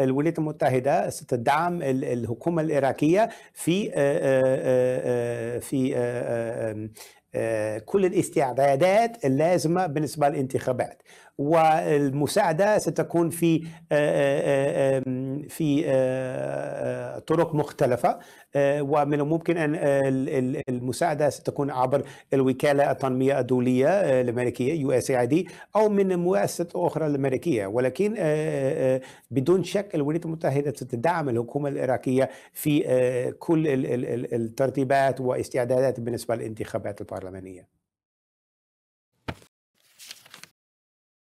الولايات المتحده ستدعم الحكومه العراقيه في آه، آه، آه، في كل الاستعدادات اللازمه بالنسبه للانتخابات والمساعده ستكون في في طرق مختلفة آه، ومن الممكن أن آه، المساعدة ستكون عبر الوكالة التنمية الدولية آه، الأمريكية USAID أو من مؤسسة أخرى الأمريكية ولكن بدون شك الولايات المتحدة ستدعم الحكومة العراقية في كل الترتيبات واستعدادات بالنسبة للانتخابات البرلمانية